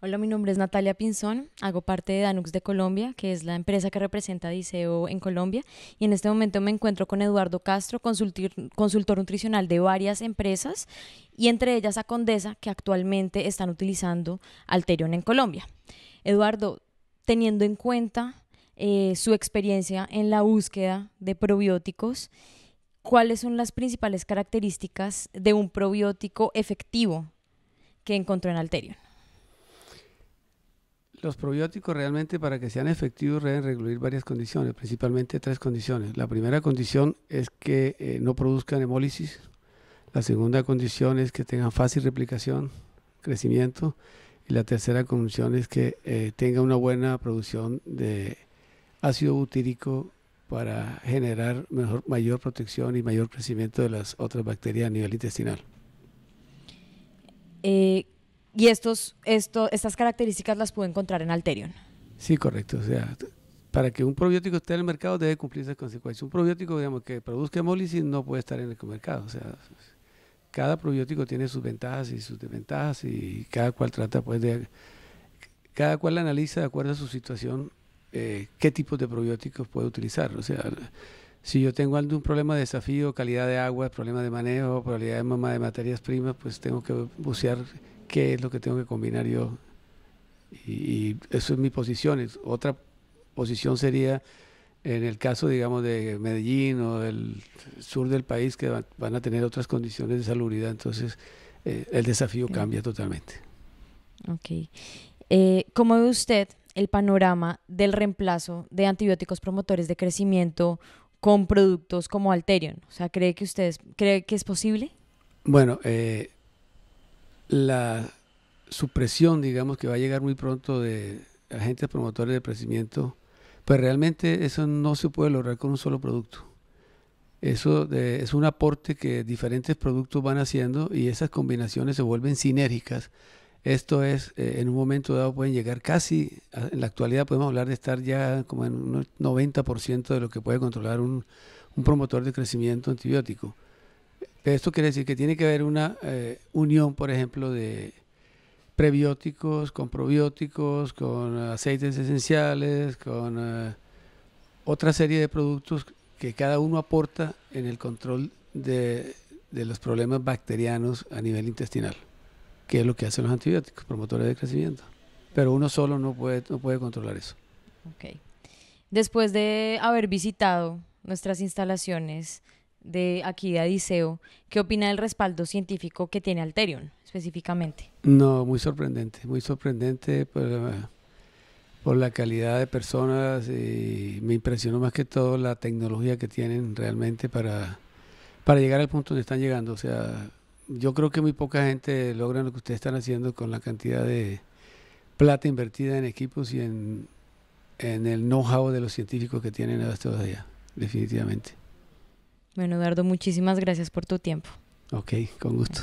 Hola, mi nombre es Natalia Pinzón, hago parte de Danux de Colombia, que es la empresa que representa a Diceo en Colombia, y en este momento me encuentro con Eduardo Castro, consultor, nutricional de varias empresas, y entre ellas a Condesa, que actualmente están utilizando Alterion en Colombia. Eduardo, teniendo en cuenta eh, su experiencia en la búsqueda de probióticos, ¿cuáles son las principales características de un probiótico efectivo que encontró en Alterion? Los probióticos realmente para que sean efectivos deben recluir varias condiciones, principalmente tres condiciones. La primera condición es que eh, no produzcan hemólisis. La segunda condición es que tengan fácil replicación, crecimiento. Y la tercera condición es que tengan eh, tenga una buena producción de ácido butírico para generar mejor, mayor protección y mayor crecimiento de las otras bacterias a nivel intestinal. Eh, y estos, esto, estas características las pude encontrar en Alterion. Sí, correcto. O sea, para que un probiótico esté en el mercado debe cumplir esas consecuencias. Un probiótico, digamos, que produzca hemólisis no puede estar en el mercado. O sea, cada probiótico tiene sus ventajas y sus desventajas y cada cual trata, pues, de... Cada cual analiza de acuerdo a su situación eh, qué tipo de probióticos puede utilizar. O sea, si yo tengo algún problema de desafío, calidad de agua, problema de manejo, probabilidad de mamá de materias primas, pues tengo que bucear qué es lo que tengo que combinar yo. Y, eso es mi posición. otra posición sería en el caso, digamos, de Medellín o del sur del país, que van a tener otras condiciones de salubridad. Entonces, eh, el desafío cambia totalmente. Ok. Eh, ¿Cómo ve usted el panorama del reemplazo de antibióticos promotores de crecimiento con productos como Alterion? O sea, ¿cree que ustedes cree que es posible? Bueno, eh, la supresión, digamos, que va a llegar muy pronto de agentes promotores de crecimiento, pues realmente eso no se puede lograr con un solo producto. Eso es un aporte que diferentes productos van haciendo y esas combinaciones se vuelven sinérgicas. Esto es, eh, en un momento dado pueden llegar casi, en la actualidad podemos hablar de estar ya como en un 90% de lo que puede controlar un promotor de crecimiento antibiótico esto quiere decir que tiene que haber una eh, unión, por ejemplo, de prebióticos con probióticos, con aceites esenciales, con eh, otra serie de productos que cada uno aporta en el control de, los problemas bacterianos a nivel intestinal, que es lo que hacen los antibióticos, promotores de crecimiento. Pero uno solo no puede, no puede controlar eso. Okay. Después de haber visitado nuestras instalaciones, de aquí de Adiseo, ¿qué opina del respaldo científico que tiene Alterion específicamente? No, muy sorprendente, muy sorprendente por, la calidad de personas y me impresionó más que todo la tecnología que tienen realmente para, para llegar al punto donde están llegando. O sea, yo creo que muy poca gente logra lo que ustedes están haciendo con la cantidad de plata invertida en equipos y en, en el know-how de los científicos que tienen hasta hoy definitivamente. Bueno, Eduardo, muchísimas gracias por tu tiempo. Ok, con gusto.